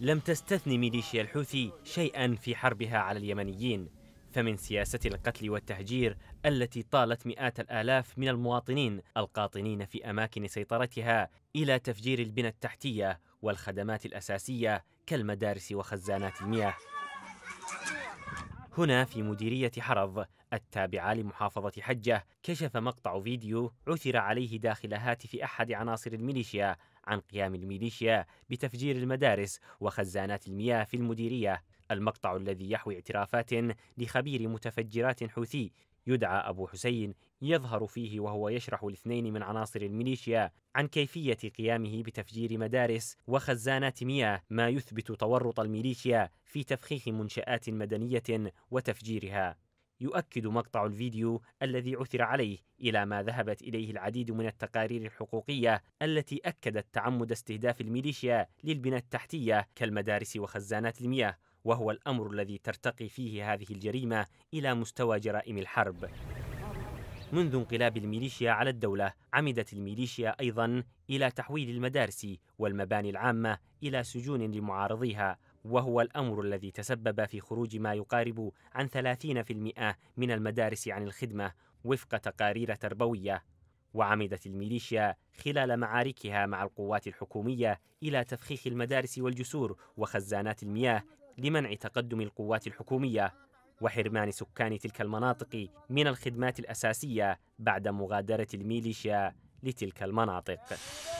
لم تستثني ميليشيا الحوثي شيئا في حربها على اليمنيين فمن سياسة القتل والتهجير التي طالت مئات الآلاف من المواطنين القاطنين في أماكن سيطرتها إلى تفجير البنى التحتية والخدمات الأساسية كالمدارس وخزانات المياه هنا في مديرية حرض التابعة لمحافظة حجة كشف مقطع فيديو عثر عليه داخل هاتف أحد عناصر الميليشيا عن قيام الميليشيا بتفجير المدارس وخزانات المياه في المديرية المقطع الذي يحوي اعترافات لخبير متفجرات حوثي يدعى أبو حسين يظهر فيه وهو يشرح لاثنين من عناصر الميليشيا عن كيفية قيامه بتفجير مدارس وخزانات مياه ما يثبت تورط الميليشيا في تفخيخ منشآت مدنية وتفجيرها يؤكد مقطع الفيديو الذي عثر عليه الى ما ذهبت اليه العديد من التقارير الحقوقيه التي اكدت تعمد استهداف الميليشيا للبنى التحتيه كالمدارس وخزانات المياه وهو الامر الذي ترتقي فيه هذه الجريمه الى مستوى جرائم الحرب منذ انقلاب الميليشيا على الدولة عمدت الميليشيا أيضا إلى تحويل المدارس والمباني العامة إلى سجون لمعارضيها وهو الأمر الذي تسبب في خروج ما يقارب عن 30% من المدارس عن الخدمة وفق تقارير تربوية وعمدت الميليشيا خلال معاركها مع القوات الحكومية إلى تفخيخ المدارس والجسور وخزانات المياه لمنع تقدم القوات الحكومية وحرمان سكان تلك المناطق من الخدمات الأساسية بعد مغادرة الميليشيا لتلك المناطق